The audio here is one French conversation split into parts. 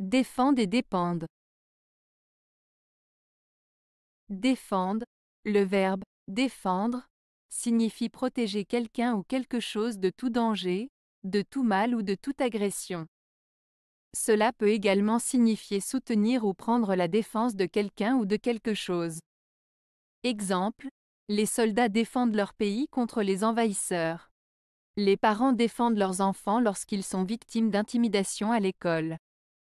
Défendre et dépendent. Défendre, le verbe défendre signifie protéger quelqu'un ou quelque chose de tout danger, de tout mal ou de toute agression. Cela peut également signifier soutenir ou prendre la défense de quelqu'un ou de quelque chose. Exemple, les soldats défendent leur pays contre les envahisseurs. Les parents défendent leurs enfants lorsqu'ils sont victimes d'intimidation à l'école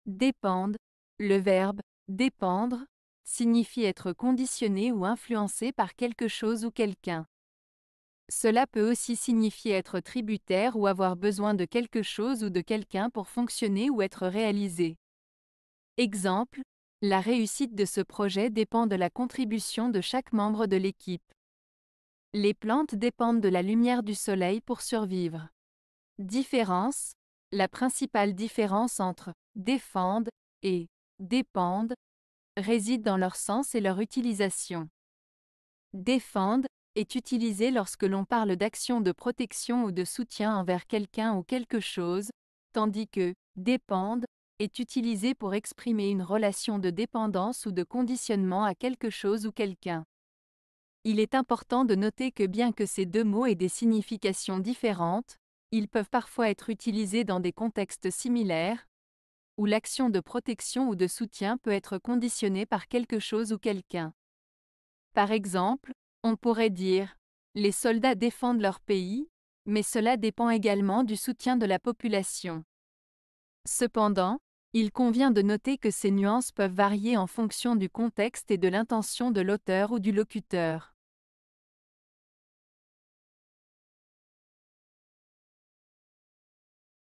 dépendent, le verbe dépendre signifie être conditionné ou influencé par quelque chose ou quelqu'un. Cela peut aussi signifier être tributaire ou avoir besoin de quelque chose ou de quelqu'un pour fonctionner ou être réalisé. Exemple, la réussite de ce projet dépend de la contribution de chaque membre de l'équipe. Les plantes dépendent de la lumière du soleil pour survivre. Différence, la principale différence entre défendre » et dépendre » réside dans leur sens et leur utilisation. Défendre » est utilisé lorsque l'on parle d'action de protection ou de soutien envers quelqu'un ou quelque chose, tandis que dépendre » est utilisé pour exprimer une relation de dépendance ou de conditionnement à quelque chose ou quelqu'un. Il est important de noter que bien que ces deux mots aient des significations différentes, ils peuvent parfois être utilisés dans des contextes similaires, où l'action de protection ou de soutien peut être conditionnée par quelque chose ou quelqu'un. Par exemple, on pourrait dire ⁇ Les soldats défendent leur pays ⁇ mais cela dépend également du soutien de la population. Cependant, il convient de noter que ces nuances peuvent varier en fonction du contexte et de l'intention de l'auteur ou du locuteur.